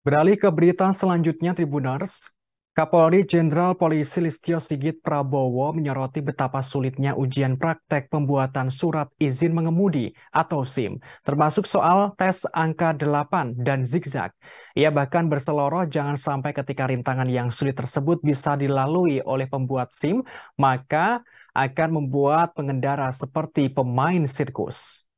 Beralih ke berita selanjutnya, Tribuners. Kapolri Jenderal Polisi Listio Sigit Prabowo menyoroti betapa sulitnya ujian praktek pembuatan surat izin mengemudi atau SIM, termasuk soal tes angka 8 dan zigzag. Ia bahkan berseloroh jangan sampai ketika rintangan yang sulit tersebut bisa dilalui oleh pembuat SIM, maka akan membuat pengendara seperti pemain sirkus.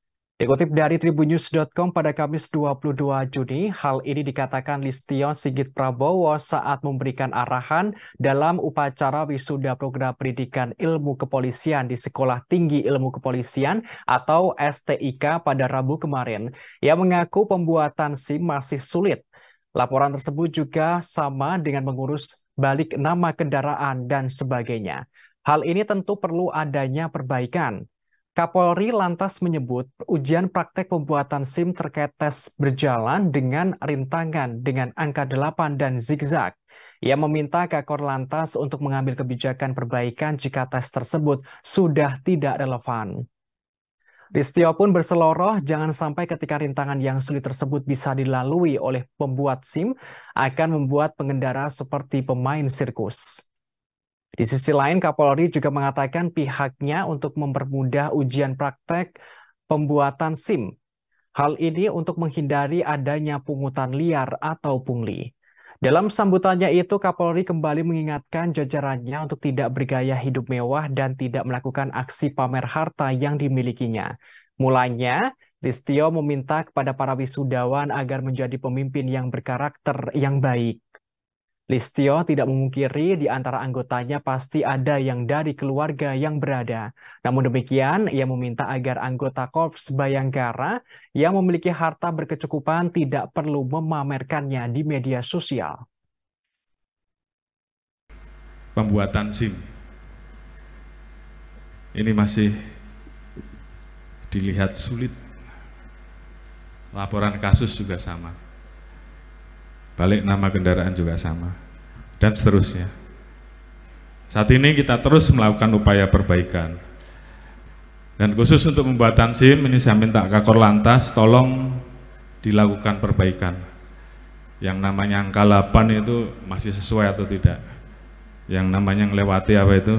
Dikutip dari tribunews.com pada Kamis 22 Juni, hal ini dikatakan Listio Sigit Prabowo saat memberikan arahan dalam upacara wisuda program pendidikan ilmu kepolisian di Sekolah Tinggi Ilmu Kepolisian atau STIK pada Rabu kemarin. Ia mengaku pembuatan SIM masih sulit. Laporan tersebut juga sama dengan mengurus balik nama kendaraan dan sebagainya. Hal ini tentu perlu adanya perbaikan. Kapolri lantas menyebut ujian praktek pembuatan SIM terkait tes berjalan dengan rintangan dengan angka 8 dan zigzag. Ia meminta Kakor Lantas untuk mengambil kebijakan perbaikan jika tes tersebut sudah tidak relevan. Ristio pun berseloroh, jangan sampai ketika rintangan yang sulit tersebut bisa dilalui oleh pembuat SIM, akan membuat pengendara seperti pemain sirkus. Di sisi lain, Kapolri juga mengatakan pihaknya untuk mempermudah ujian praktek pembuatan SIM. Hal ini untuk menghindari adanya pungutan liar atau pungli. Dalam sambutannya itu, Kapolri kembali mengingatkan jajarannya untuk tidak bergaya hidup mewah dan tidak melakukan aksi pamer harta yang dimilikinya. Mulanya, Listio meminta kepada para wisudawan agar menjadi pemimpin yang berkarakter yang baik. Listio tidak memungkiri di antara anggotanya pasti ada yang dari keluarga yang berada. Namun demikian, ia meminta agar anggota Korps Bayangkara yang memiliki harta berkecukupan tidak perlu memamerkannya di media sosial. Pembuatan SIM ini masih dilihat sulit. Laporan kasus juga sama. Balik nama kendaraan juga sama dan seterusnya. Saat ini kita terus melakukan upaya perbaikan. Dan khusus untuk pembuatan SIM ini saya minta Kakor Lantas tolong dilakukan perbaikan. Yang namanya angka 8 itu masih sesuai atau tidak. Yang namanya melewati apa itu?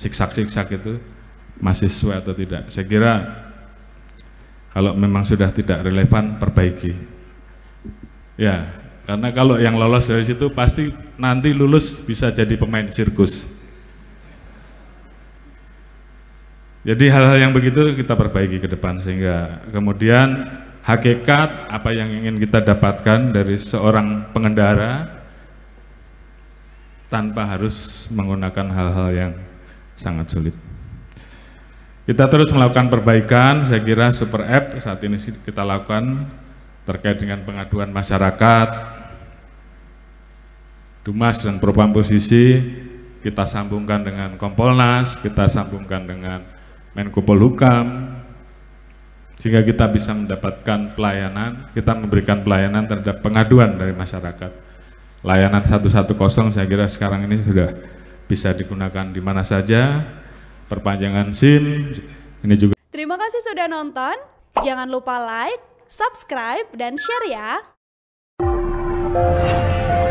Siksak-siksak itu masih sesuai atau tidak. Saya kira kalau memang sudah tidak relevan perbaiki. Ya, karena kalau yang lolos dari situ pasti nanti lulus bisa jadi pemain sirkus. Jadi hal-hal yang begitu kita perbaiki ke depan sehingga kemudian hakikat apa yang ingin kita dapatkan dari seorang pengendara tanpa harus menggunakan hal-hal yang sangat sulit. Kita terus melakukan perbaikan, saya kira super app saat ini kita lakukan terkait dengan pengaduan masyarakat, Dumas dan Propam Posisi, kita sambungkan dengan Kompolnas, kita sambungkan dengan Menko Polhukam, sehingga kita bisa mendapatkan pelayanan, kita memberikan pelayanan terhadap pengaduan dari masyarakat. Layanan 110 saya kira sekarang ini sudah bisa digunakan di mana saja, perpanjangan SIM, ini juga. Terima kasih sudah nonton, jangan lupa like, subscribe, dan share ya!